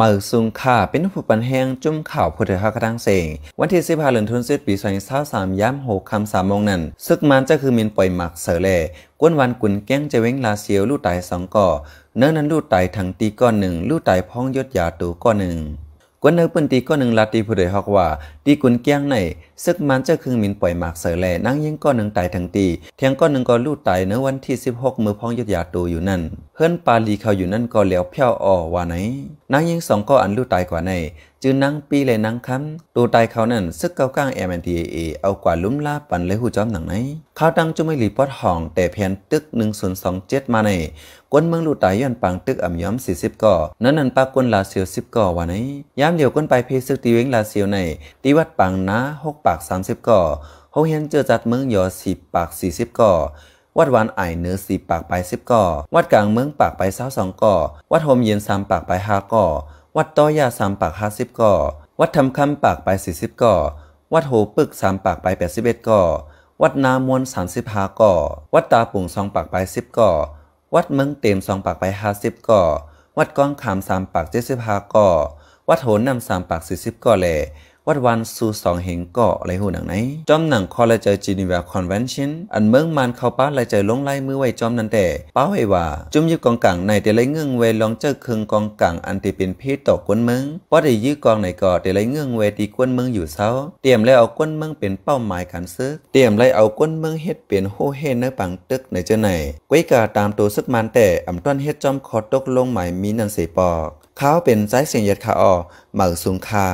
มาอซุงค่ะเป็นผู้ปันแห้งจุ่มข่าวพุทถค้ากระทังเสงวันที่สิบห้าเดือนธันวาคมปีสองพันสามสามย้ำหกคำสามมงนั้น ซึกมันจะคือมินปล่อยหมักเสเล่ก้นวันกุนแก้งจะเว้งลาเซียวลู่ไตสองก่อ เนื้อนั้นลู่ไตถังตีก้อนหนึ่งลู่ไตพ้องยศยาตูก้อนหนึ่งกวนเนื้อปืนตีก้อนหนึ่งลาตีผู้ใดฮอกว่าตีกุนเกี้ยงใน ซึกมันเจ้าคืึงมินปล่อยหมากเสือแลนั่งยิงก้อนหนึ่งตายทั้งตีเทียงก้อนหนึ่งก็ลูดตายเนื้อวันที่16มือพ้องยุดยาตูอยู่นั่น เพื่อนปาลีเขาอยู่นั่นก็เหลียวเพี้ยวอ่อว่าไหนนั่งยิงสองก้อนลูดตายกว่าในจึงนั่งปีเลยนั่งคำตัวตายเขานั่นซึกเก้าก้างเอ็นทีเอเอากว่าลุ้มลาปันเลยหูจอมหนังไหนขาดตั้งจุไม่หลีปอดห้องแต่เพียนตึก1027 มาใน กวนเมืองลู่ตายย้อนปังตึกอ่ำย้อม 40 ก่อ นั้นนั่นปากวนลาเซียว10 ก่อวันไหนยามเดียวกวนไปเพซึกตีเวงลาเซียวในตีวัดปังนะ6ปาก30 ก่อเฮาเห็นเจอจัดเมืองยอ10ปาก40ก่อ วัดวานไอเนื้อสีปากไปสิบก่อวัดกลางเมืองปากไปเศร้าสองก่อ วัดโฮมเย็นสามปากไปห้าก่อวัดต้อยาสามปากห้าสิบก่อวัดทำคำปากไปสี่สิบก่อวัดโหปึกสามปากไปแปดสิบเอ็ดก่อ วัดนามวนสามสิบห้าก่อ วัดตาปุ่งสองปากไปสิบก่อวัดเมืองเต็มสองปากไปห้าสิบก่อ วัดก้องขามสามปากเจ็ดสิบห้าก่อ วัดโหนนำสามปากสี่สิบก่อแหล่วัดวันสู่สองเหงก่อไรหูหนังไหนจอมหนังคอละใจจีนีวาคอนเวนชั่นอันเมืองมันเข้าป้าและใจลงไล่มือไว้จอมนั่นแต่ เป้าไอว่าจุ่มยึดกองกลางในแต่ไรเงื่องเวลองเจ้าเคืองกองกลางอันตีเป็นเพศต่อกวนเมืองว่าได้ยึดกองใหนก่อแต่ไรเงื่องเวตีกวนเมืองอยู่เศร้า เตรียมแล้วเอากวนเมืองเป็นเป้าหมายการซื้อเตรียมไล่เอากวนเมืองเฮ็ดเปลี่ยนโฮเฮนเนื้อปังตึกในเจ้าไหนไวยกาตามตัวซึกมันแต่อำต้นเฮ็ดจอมคอตกลงหมายมีนันเสปอกเขาเป็นใจเสียงยัดขาออเหมาสูงคา